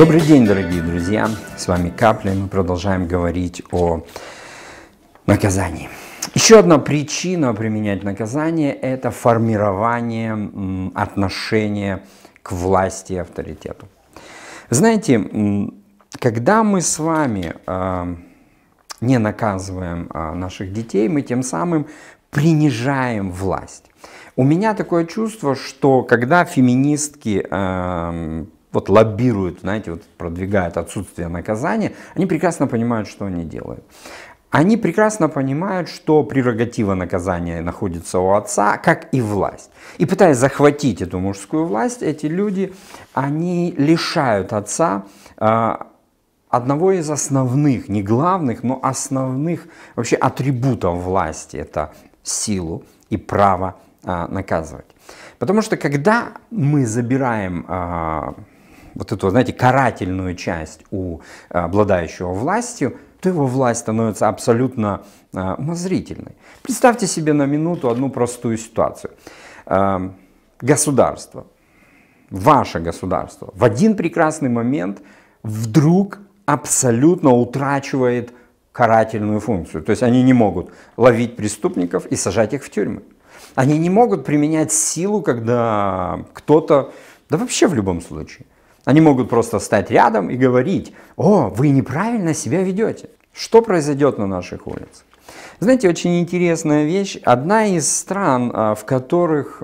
Добрый день, дорогие друзья! С вами Капля, мы продолжаем говорить о наказании. Еще одна причина применять наказание – это формирование отношения к власти и авторитету. Знаете, когда мы с вами а, не наказываем а, наших детей, мы тем самым принижаем власть. У меня такое чувство, что когда феминистки эм, вот лоббируют, знаете, вот продвигают отсутствие наказания, они прекрасно понимают, что они делают. Они прекрасно понимают, что прерогатива наказания находится у отца, как и власть. И пытаясь захватить эту мужскую власть, эти люди, они лишают отца э, одного из основных, не главных, но основных вообще атрибутов власти. Это силу и право э, наказывать. Потому что когда мы забираем э, вот эту, знаете, карательную часть у э, обладающего властью, то его власть становится абсолютно умозрительной. Э, Представьте себе на минуту одну простую ситуацию. Эм, государство, ваше государство в один прекрасный момент вдруг абсолютно утрачивает карательную функцию. То есть они не могут ловить преступников и сажать их в тюрьмы. Они не могут применять силу, когда кто-то, да вообще в любом случае, они могут просто стать рядом и говорить, о, вы неправильно себя ведете. Что произойдет на наших улицах? Знаете, очень интересная вещь. Одна из стран, а, в которых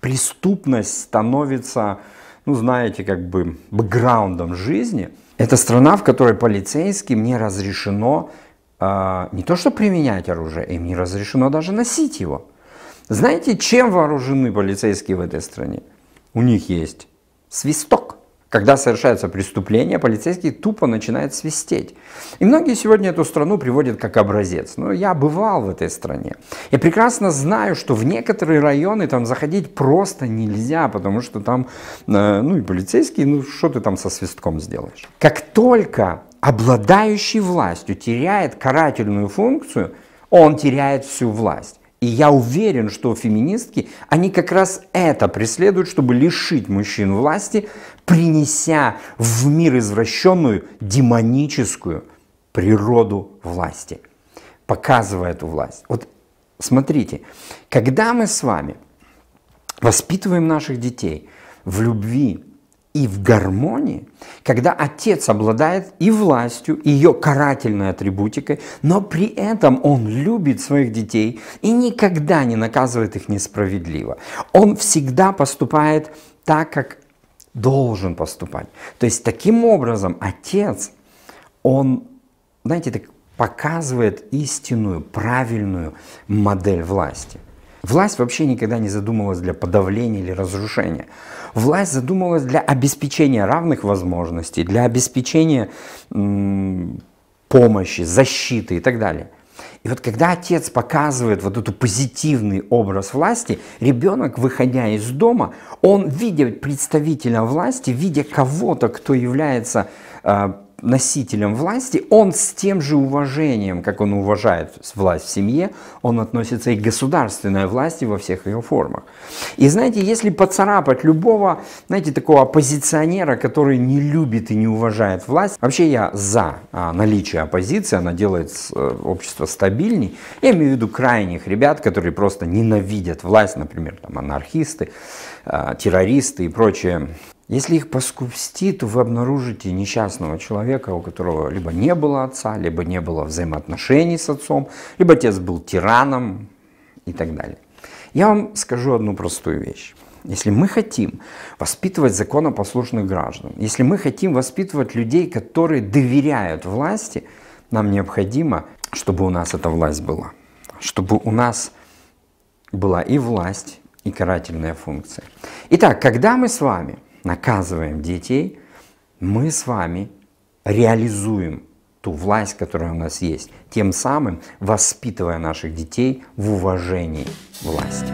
преступность становится, ну знаете, как бы бэкграундом жизни, это страна, в которой полицейским не разрешено а, не то что применять оружие, им не разрешено даже носить его. Знаете, чем вооружены полицейские в этой стране? У них есть свисток. Когда совершается преступление, полицейский тупо начинает свистеть. И многие сегодня эту страну приводят как образец. Но ну, я бывал в этой стране. Я прекрасно знаю, что в некоторые районы там заходить просто нельзя, потому что там, э, ну и полицейские, ну что ты там со свистком сделаешь? Как только обладающий властью теряет карательную функцию, он теряет всю власть. И я уверен, что феминистки, они как раз это преследуют, чтобы лишить мужчин власти, принеся в мир извращенную демоническую природу власти, показывая эту власть. Вот смотрите, когда мы с вами воспитываем наших детей в любви, и в гармонии, когда отец обладает и властью, и ее карательной атрибутикой, но при этом он любит своих детей и никогда не наказывает их несправедливо. Он всегда поступает так, как должен поступать. То есть таким образом отец, он, знаете, так показывает истинную, правильную модель власти. Власть вообще никогда не задумывалась для подавления или разрушения. Власть задумывалась для обеспечения равных возможностей, для обеспечения помощи, защиты и так далее. И вот когда отец показывает вот этот позитивный образ власти, ребенок, выходя из дома, он, видя представителя власти, видя кого-то, кто является а, носителем власти, он с тем же уважением, как он уважает власть в семье, он относится и к государственной власти во всех ее формах. И знаете, если поцарапать любого, знаете, такого оппозиционера, который не любит и не уважает власть, вообще я за а, наличие оппозиции, она делает э, общество стабильней. Я имею в виду крайних ребят, которые просто ненавидят власть, например, там анархисты, а, террористы и прочие если их поскупсти, то вы обнаружите несчастного человека, у которого либо не было отца, либо не было взаимоотношений с отцом, либо отец был тираном и так далее. Я вам скажу одну простую вещь. Если мы хотим воспитывать законопослушных граждан, если мы хотим воспитывать людей, которые доверяют власти, нам необходимо, чтобы у нас эта власть была. Чтобы у нас была и власть, и карательная функция. Итак, когда мы с вами – наказываем детей, мы с вами реализуем ту власть, которая у нас есть, тем самым воспитывая наших детей в уважении власти.